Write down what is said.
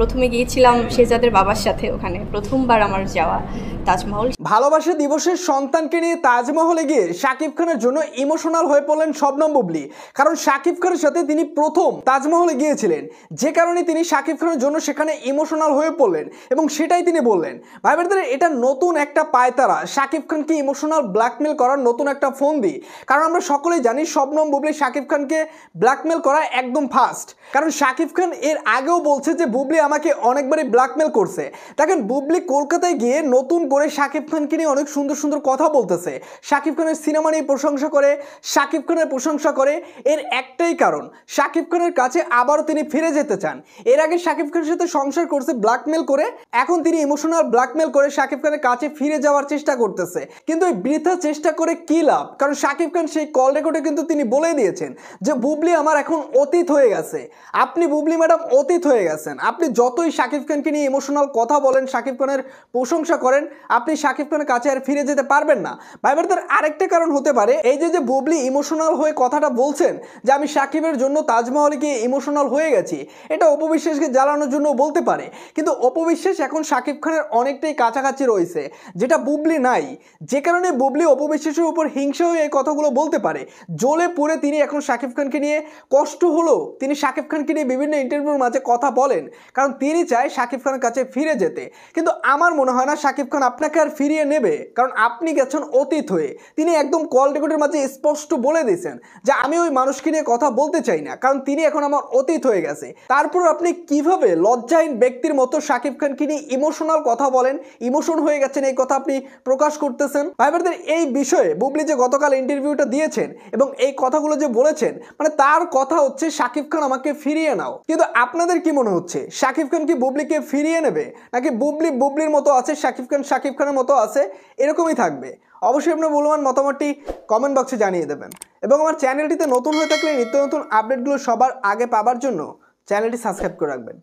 প্রথমে গিয়েছিলাম শেজাদের বাবার সাথে ওখানে প্রথমবার আমার যাওয়া তাজমহল ভালোবাসা দিবসের সন্তানকে নিয়ে তাজমহলে গিয়ে শাকিব খানের জন্য ইমোশনাল হয়ে পড়লেন শবনম বুবলি কারণ শাকিব খানের সাথে তিনি প্রথম তাজমহলে গিয়েছিলেন যে কারণে তিনি শাকিব খানের জন্য সেখানে ইমোশনাল হয়ে পড়লেন এবং সেটাই তিনি বললেন ভাই বোনদের এটা নতুন একটা পায়তারা শাকিব খানকে ইমোশনাল ব্ল্যাকমেল করার নতুন একটা ফোন দিই কারণ আমরা সকলেই জানি শবনম বুবলি শাকিব খানকে ব্ল্যাকমেল করা একদম ফাস্ট কারণ শাকিব খান এর আগেও বলছে যে বুবলি আমাকে অনেকবারই ব্ল্যাকমেল করছে দেখেন বুবলি কলকাতায় গিয়ে নতুন করে শাকিব খানকে নিয়ে অনেক সুন্দর সুন্দর কথা বলতেছে শাকিব খানের সিনেমা নিয়ে প্রশংসা করে শাকিব খানের প্রশংসা করে এর একটাই কারণ শাকিব খানের কাছে আবারও তিনি ফিরে যেতে চান এর আগে শাকিব খানের সাথে সংসার করছে ব্ল্যাকমেল করে এখন তিনি ইমোশনাল ব্ল্যাকমেল করে শাকিব খানের কাছে ফিরে যাওয়ার চেষ্টা করতেছে কিন্তু এই বৃথা চেষ্টা করে কি লাভ কারণ শাকিব খান সেই কল রেকর্ডে কিন্তু তিনি বলে দিয়েছেন যে বুবলি আমার এখন অতীত হয়ে গেছে আপনি বুবলি ম্যাডাম অতীত হয়ে গেছেন আপনি যতই শাকিব খানকে নিয়ে ইমোশনাল কথা বলেন শাকিব খানের প্রশংসা করেন আপনি শাকিব খানের কাছে আর ফিরে যেতে পারবেন না ভাই তার আরেকটা কারণ হতে পারে এই যে যে বুবলি ইমোশনাল হয়ে কথাটা বলছেন যে আমি শাকিবের জন্য তাজমহলে গিয়ে ইমোশনাল হয়ে গেছি এটা অপবিশ্বাসকে জ্বালানোর জন্য বলতে পারে কিন্তু অপবিশ্বাস এখন শাকিব খানের অনেকটাই কাছাকাছি রয়েছে যেটা বুবলি নাই যে কারণে বুবলি অপবিশ্বাসের উপর হিংসা হয়ে এই কথাগুলো বলতে পারে জ্বলে পড়ে তিনি এখন শাকিব খানকে নিয়ে কষ্ট হলেও তিনি শাকিব খানকে নিয়ে বিভিন্ন ইন্টারভিউর মাঝে কথা বলেন কারণ কারণ তিনি চায় শাকিব খানের কাছে ফিরে যেতে কিন্তু আমার মনে হয় না শাকিব খান আপনাকে আর ফিরিয়ে নেবে কারণ আপনি গেছেন অতীত হয়ে তিনি একদম কল রেকর্ডের মাঝে স্পষ্ট বলে দিয়েছেন যে আমি ওই মানুষকে নিয়ে কথা বলতে চাই না কারণ তিনি এখন আমার অতীত হয়ে গেছে তারপর আপনি কিভাবে লজ্জাহীন ব্যক্তির মতো শাকিব খানকে নিয়ে ইমোশনাল কথা বলেন ইমোশন হয়ে গেছেন এই কথা আপনি প্রকাশ করতেছেন ভাইবারদের এই বিষয়ে বুবলি যে গতকাল ইন্টারভিউটা দিয়েছেন এবং এই কথাগুলো যে বলেছেন মানে তার কথা হচ্ছে শাকিব খান আমাকে ফিরিয়ে নাও কিন্তু আপনাদের কি মনে হচ্ছে শাকিব খান কি বুবলিকে ফিরিয়ে নেবে নাকি বুবলি বুবলির মতো আছে শাকিব খান শাকিব খানের মতো আছে এরকমই থাকবে অবশ্যই আপনার মূল্যবান মতামতটি কমেন্ট বক্সে জানিয়ে দেবেন এবং আমার চ্যানেলটিতে নতুন হয়ে থাকলে নিত্য নতুন আপডেটগুলো সবার আগে পাবার জন্য চ্যানেলটি সাবস্ক্রাইব করে রাখবেন